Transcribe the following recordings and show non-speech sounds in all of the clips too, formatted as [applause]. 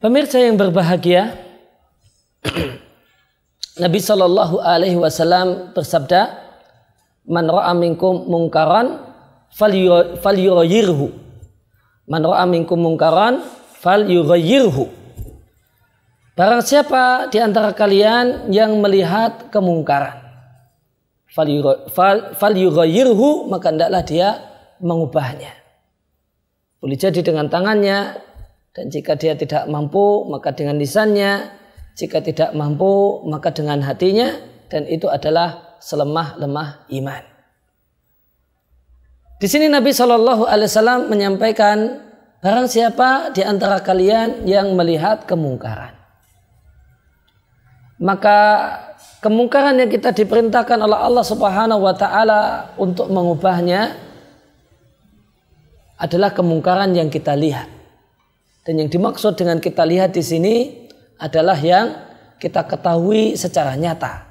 Pemirsa yang berbahagia, [clears throat] Nabi Shallallahu Alaihi Wasallam bersabda, "Man ra'a minkum mungkaran, falyuroyirhu. Man ra'a minkum mungkaran, falyuroyirhu." Barang siapa di antara kalian yang melihat kemungkaran, fal falyuroyirhu, maka hendaklah dia mengubahnya. Boleh jadi dengan tangannya, dan jika dia tidak mampu, maka dengan lisannya. Jika tidak mampu, maka dengan hatinya. Dan itu adalah selemah-lemah iman. Di sini Nabi Shallallahu Alaihi Wasallam menyampaikan barang siapa di antara kalian yang melihat kemungkaran, maka kemungkaran yang kita diperintahkan oleh Allah Subhanahu Wa Taala untuk mengubahnya adalah kemungkaran yang kita lihat. Dan yang dimaksud dengan kita lihat di sini adalah yang kita ketahui secara nyata.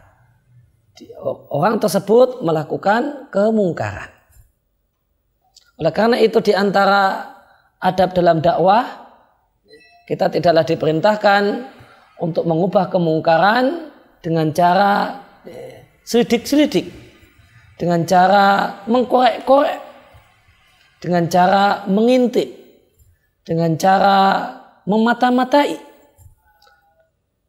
Orang tersebut melakukan kemungkaran. Oleh karena itu di antara adab dalam dakwah kita tidaklah diperintahkan untuk mengubah kemungkaran dengan cara eh, selidik-selidik, dengan cara mengkorek-korek, dengan cara mengintip dengan cara memata-matai.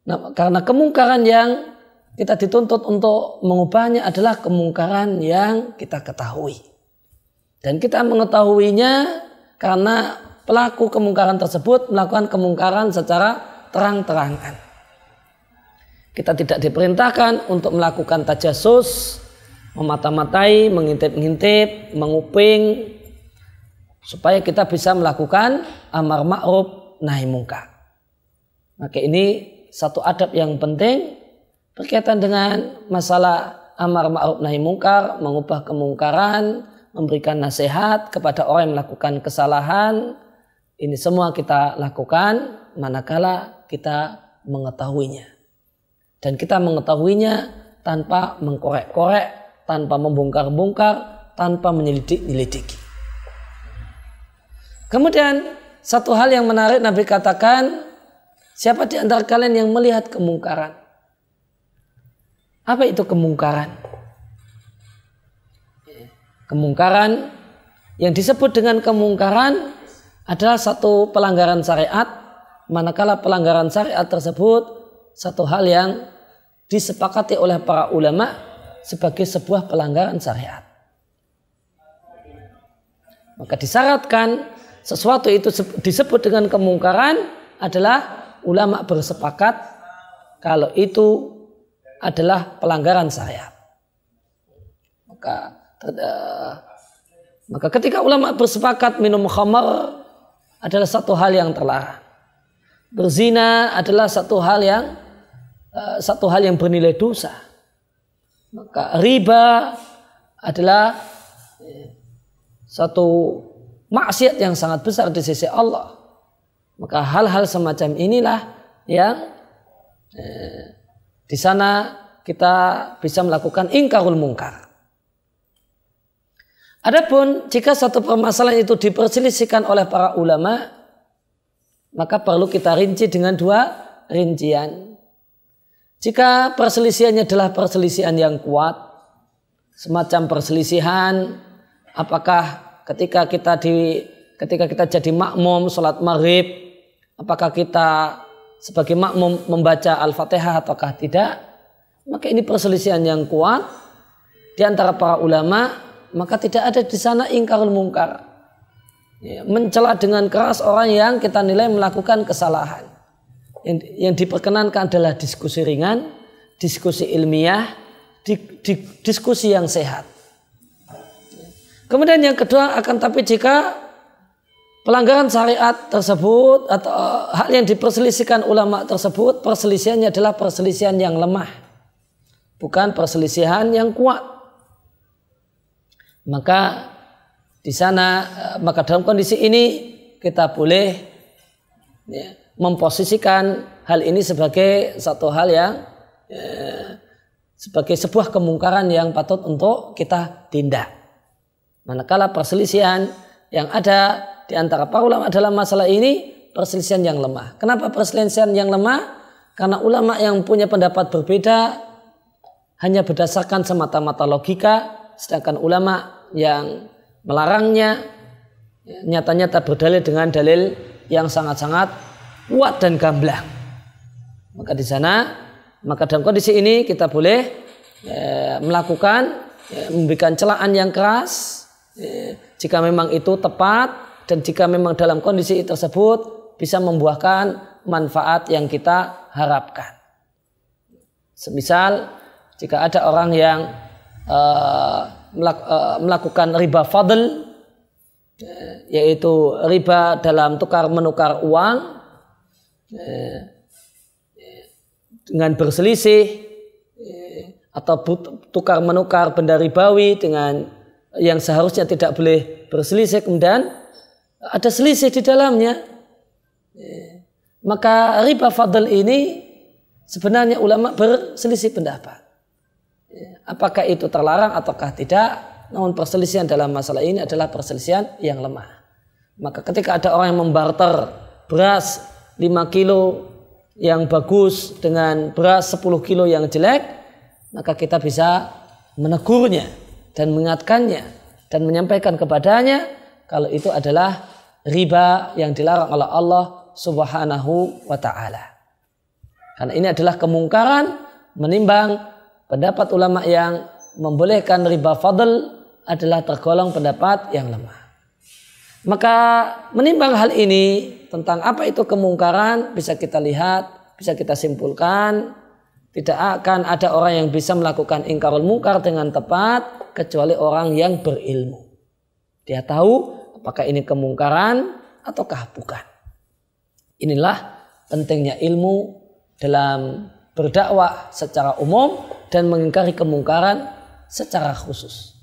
Nah, karena kemungkaran yang kita dituntut untuk mengubahnya adalah kemungkaran yang kita ketahui. Dan kita mengetahuinya karena pelaku kemungkaran tersebut melakukan kemungkaran secara terang-terangan. Kita tidak diperintahkan untuk melakukan tajasus, memata-matai, mengintip-ngintip, menguping, supaya kita bisa melakukan amar ma'ruf nahi mungkar. Maka ini satu adab yang penting berkaitan dengan masalah amar ma'ruf nahi mungkar, mengubah kemungkaran, memberikan nasihat kepada orang yang melakukan kesalahan. Ini semua kita lakukan manakala kita mengetahuinya. Dan kita mengetahuinya tanpa mengkorek-korek, tanpa membongkar-bongkar, tanpa menyelidik-nyelidiki. Kemudian satu hal yang menarik Nabi katakan, siapa di antara kalian yang melihat kemungkaran? Apa itu kemungkaran? Kemungkaran yang disebut dengan kemungkaran adalah satu pelanggaran syariat, manakala pelanggaran syariat tersebut satu hal yang disepakati oleh para ulama sebagai sebuah pelanggaran syariat. Maka disyaratkan sesuatu itu disebut dengan kemungkaran adalah ulama bersepakat kalau itu adalah pelanggaran saya Maka maka ketika ulama bersepakat minum khamar adalah satu hal yang terlarang. Berzina adalah satu hal yang eh, satu hal yang bernilai dosa. Maka riba adalah eh, satu maksiat yang sangat besar di sisi Allah. Maka hal-hal semacam inilah yang eh, di sana kita bisa melakukan ingkarul mungkar. Adapun jika satu permasalahan itu diperselisihkan oleh para ulama, maka perlu kita rinci dengan dua rincian. Jika perselisihannya adalah perselisihan yang kuat, semacam perselisihan apakah ketika kita di ketika kita jadi makmum sholat maghrib apakah kita sebagai makmum membaca Al-Fatihah ataukah tidak maka ini perselisihan yang kuat di antara para ulama maka tidak ada di sana ingkarul mungkar ya, mencela dengan keras orang yang kita nilai melakukan kesalahan yang, yang diperkenankan adalah diskusi ringan diskusi ilmiah di, di, diskusi yang sehat Kemudian yang kedua akan tapi jika pelanggaran syariat tersebut atau eh, hal yang diperselisihkan ulama tersebut perselisihannya adalah perselisihan yang lemah bukan perselisihan yang kuat maka di sana eh, maka dalam kondisi ini kita boleh ya, memposisikan hal ini sebagai satu hal yang ya, sebagai sebuah kemungkaran yang patut untuk kita tindak Manakala perselisihan yang ada di antara para ulama dalam masalah ini perselisihan yang lemah. Kenapa perselisihan yang lemah? Karena ulama yang punya pendapat berbeda hanya berdasarkan semata-mata logika, sedangkan ulama yang melarangnya ya, nyatanya tak berdalil dengan dalil yang sangat-sangat kuat dan gamblang. Maka di sana, maka dalam kondisi ini kita boleh ya, melakukan ya, memberikan celaan yang keras, jika memang itu tepat dan jika memang dalam kondisi tersebut bisa membuahkan manfaat yang kita harapkan. Semisal jika ada orang yang uh, melak, uh, melakukan riba fadl eh, yaitu riba dalam tukar menukar uang dengan berselisih atau tukar menukar benda ribawi dengan yang seharusnya tidak boleh berselisih kemudian ada selisih di dalamnya. Eh, maka riba fadl ini sebenarnya ulama berselisih pendapat. Eh, apakah itu terlarang ataukah tidak? Namun perselisihan dalam masalah ini adalah perselisihan yang lemah. Maka ketika ada orang yang membarter beras 5 kilo yang bagus dengan beras 10 kilo yang jelek, maka kita bisa menegurnya dan mengingatkannya dan menyampaikan kepadanya kalau itu adalah riba yang dilarang oleh Allah Subhanahu wa taala. Karena ini adalah kemungkaran menimbang pendapat ulama yang membolehkan riba fadl adalah tergolong pendapat yang lemah. Maka menimbang hal ini tentang apa itu kemungkaran bisa kita lihat, bisa kita simpulkan tidak akan ada orang yang bisa melakukan ingkarul mungkar dengan tepat kecuali orang yang berilmu. Dia tahu apakah ini kemungkaran ataukah bukan. Inilah pentingnya ilmu dalam berdakwah secara umum dan mengingkari kemungkaran secara khusus.